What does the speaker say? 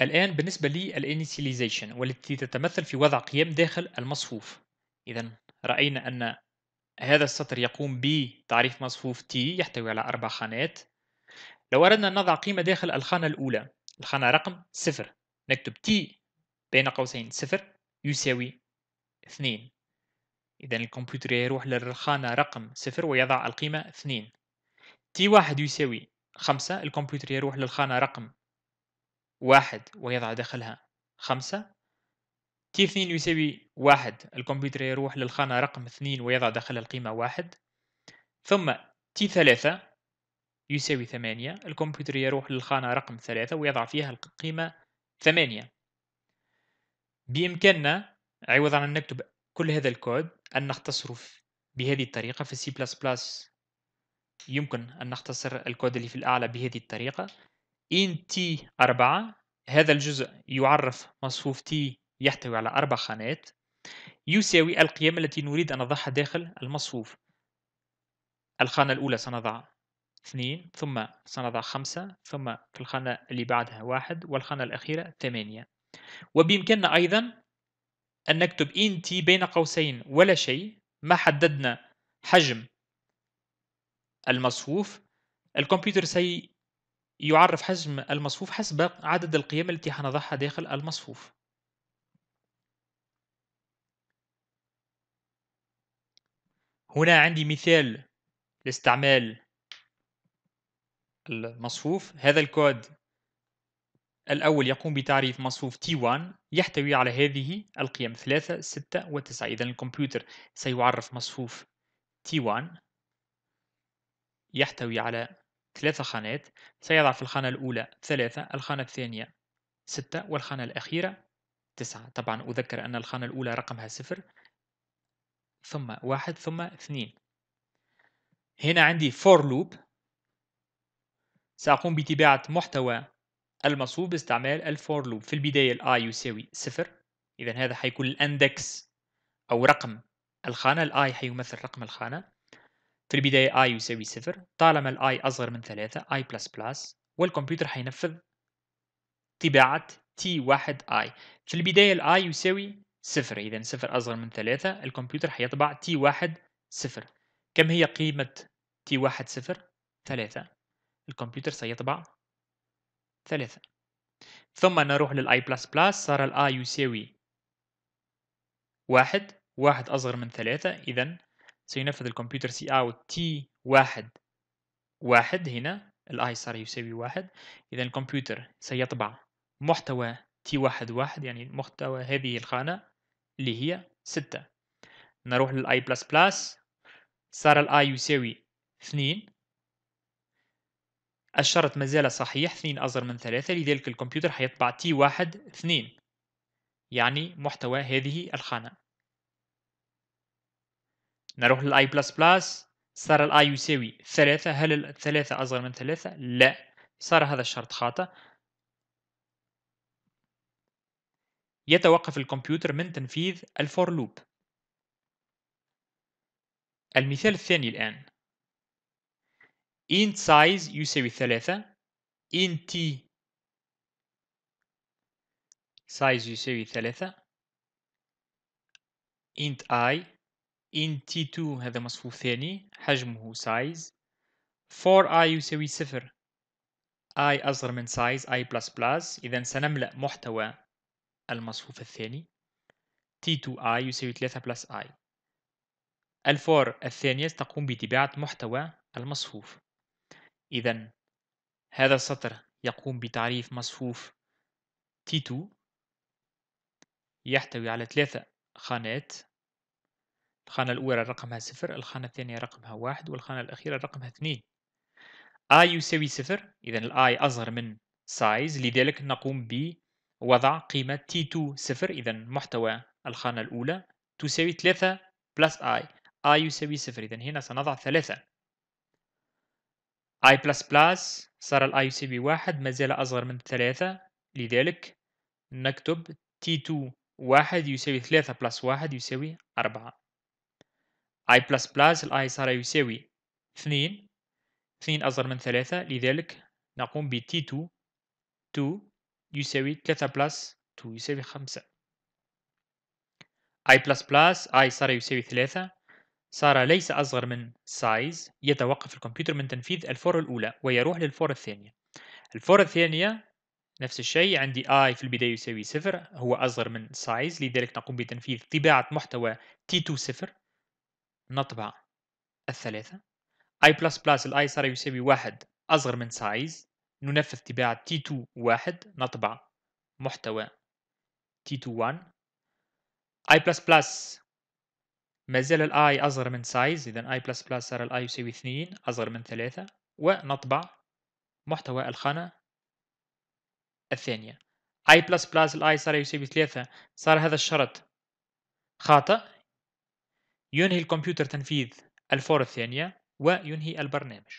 الآن بالنسبة لي والتي تتمثل في وضع قيم داخل المصفوف إذا رأينا أن هذا السطر يقوم بتعريف مصفوف T يحتوي على أربع خانات لو أردنا أن نضع قيمة داخل الخانة الأولى الخانة رقم صفر نكتب T بين قوسين صفر يساوي اثنين إذا الكمبيوتر يروح للخانة رقم صفر ويضع القيمة اثنين T واحد يساوي خمسة الكمبيوتر يروح للخانة رقم واحد ويضع داخلها خمسة تي اثنين يساوي واحد الكمبيوتر يروح للخانة رقم اثنين ويضع داخلها القيمة واحد ثم تي ثلاثة يساوي ثمانية الكمبيوتر يروح للخانة رقم ثلاثة ويضع فيها القيمة ثمانية بإمكاننا عوضا عن أن نكتب كل هذا الكود أن نختصره بهذه الطريقة في سي بلس بلس يمكن أن نختصر الكود اللي في الأعلى بهذه الطريقة إن تي أربعة هذا الجزء يعرف مصفوف T يحتوي على أربع خانات يساوي القيم التي نريد أن نضعها داخل المصفوف الخانة الأولى سنضع اثنين ثم سنضع خمسة ثم في الخانة اللي بعدها واحد والخانة الأخيرة ثمانية وبإمكاننا أيضا أن نكتب إن تي بين قوسين ولا شيء ما حددنا حجم المصفوف الكمبيوتر سي يعرف حجم المصفوف حسب عدد القيم التي حنضعها داخل المصفوف هنا عندي مثال لاستعمال المصفوف هذا الكود الأول يقوم بتعريف مصفوف T1 يحتوي على هذه القيم 3 6 و 9 إذا الكمبيوتر سيعرف مصفوف T1 يحتوي على ثلاث خانات سيضع في الخانة الأولى ثلاثة الخانة الثانية ستة والخانة الأخيرة تسعة طبعا أذكر أن الخانة الأولى رقمها صفر ثم واحد ثم اثنين هنا عندي فور لوب سأقوم بتباعة محتوى المصوب باستعمال الفور لوب في البداية الـ i يساوي صفر إذا هذا حيكون الاندكس أو رقم الخانة الـ i حيمثل رقم الخانة في البداية i يساوي صفر طالما ال i أصغر من ثلاثة i بلس بلس والكمبيوتر حينفذ طباعة t1i في البداية ال i يساوي صفر إذا صفر أصغر من ثلاثة الكمبيوتر حيطبع t1 صفر كم هي قيمة t1 صفر؟ ثلاثة الكمبيوتر سيطبع ثلاثة ثم نروح للاي بلس بلس صار الاي يساوي واحد واحد أصغر من ثلاثة إذا سينفذ الكمبيوتر سي اوت تي واحد واحد هنا الاي صار يساوي واحد اذا الكمبيوتر سيطبع محتوى تي واحد واحد يعني محتوى هذه الخانة اللي هي ستة نروح للاي بلس بلس صار الاي يساوي اثنين الشرط مازال صحيح اثنين أصغر من ثلاثة لذلك الكمبيوتر حيطبع تي واحد اثنين يعني محتوى هذه الخانة نروح للاي بلس بلس صار الاي يساوي ثلاثة هل الثلاثة أصغر من ثلاثة؟ لا صار هذا الشرط خاطئ يتوقف الكمبيوتر من تنفيذ الفور لوب المثال الثاني الآن int size يساوي ثلاثة int t size يساوي ثلاثة int i t 2 هذا مصفوف ثاني حجمه size 4 i يساوي صفر i أصغر من size i++ إذا سنملأ محتوى المصفوف الثاني t2i يساوي 3 plus i الفور الثانية تقوم بطباعة محتوى المصفوف إذا هذا السطر يقوم بتعريف مصفوف t2 يحتوي على ثلاثة خانات الخانة الأولى رقمها صفر الخانة الثانية رقمها واحد والخانة الأخيرة رقمها اثنين i آه يساوي صفر إذا i أصغر من size لذلك نقوم بوضع قيمة t2 صفر إذا محتوى الخانة الأولى تساوي ثلاثة بلس i i يساوي صفر إذا هنا سنضع ثلاثة i بلس بلس صار i يساوي واحد ما زال أصغر من ثلاثة لذلك نكتب t2 واحد يساوي ثلاثة بلس واحد يساوي أربعة i بلس بلس الاي صار يساوي 2 2 أصغر من 3 لذلك نقوم ب t2 2 يساوي 3 بلس 2 يساوي 5 i بلس بلس i صار يساوي 3 صار ليس أصغر من size يتوقف الكمبيوتر من تنفيذ الفور الأولى ويروح للفور الثانية الفور الثانية نفس الشيء عندي i في البداية يساوي 0 هو أصغر من size لذلك نقوم بتنفيذ طباعة محتوى t2 0 نطبع الثلاثة i++ الاي صار يساوي واحد أصغر من سايز ننفذ تباع t t2 واحد نطبع محتوى T2 t21 i++ ما زال الاي أصغر من سايز إذا i++ صار الاي يساوي اثنين أصغر من ثلاثة ونطبع محتوى الخانة الثانية i++ الاي صار يساوي ثلاثة صار هذا الشرط خاطئ ينهي الكمبيوتر تنفيذ الفورة الثانية وينهي البرنامج